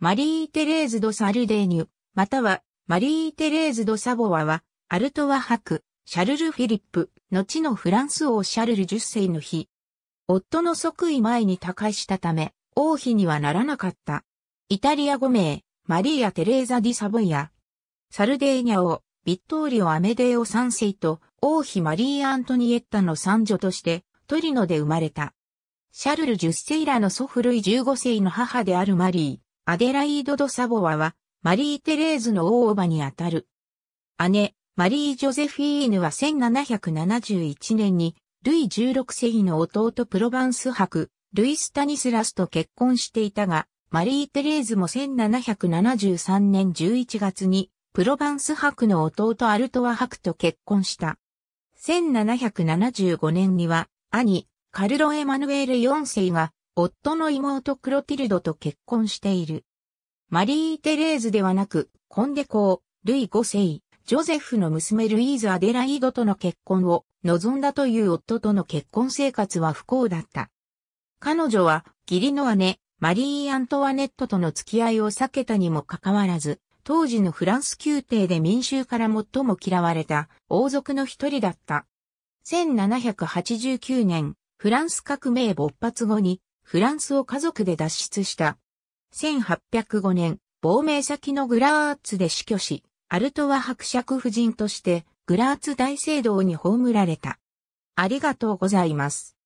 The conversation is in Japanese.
マリー・テレーズ・ド・サルデーニュ、またはマリー・テレーズ・ド・サボワは、アルトワ博、シャルル・フィリップ、後のフランス王シャルル十世の日。夫の即位前に他界したため、王妃にはならなかった。イタリア5名、マリーア・テレーザ・ディ・サボイア。サルデーニャを、ビットーリオ・アメデーオ3世と、王妃マリー・アントニエッタの三女として、トリノで生まれた。シャルル10世らの祖父ルイ15世の母であるマリー。アデライード・ド・サボワは、マリー・テレーズの大叔母にあたる。姉、マリー・ジョゼフィーヌは1771年に、ルイ16世紀の弟プロバンス博、ルイ・スタニスラスと結婚していたが、マリー・テレーズも1773年11月に、プロバンス博の弟アルトワ博と結婚した。1775年には、兄、カルロ・エマヌエル4世が、夫の妹クロティルドと結婚している。マリー・テレーズではなく、コンデ公、ルイセ世、ジョゼフの娘ルイーズ・アデライードとの結婚を望んだという夫との結婚生活は不幸だった。彼女は義理の姉、マリー・アントワネットとの付き合いを避けたにもかかわらず、当時のフランス宮廷で民衆から最も嫌われた王族の一人だった。1789年、フランス革命勃発後にフランスを家族で脱出した。1805年、亡命先のグラーツで死去し、アルトワ伯爵夫人として、グラーツ大聖堂に葬られた。ありがとうございます。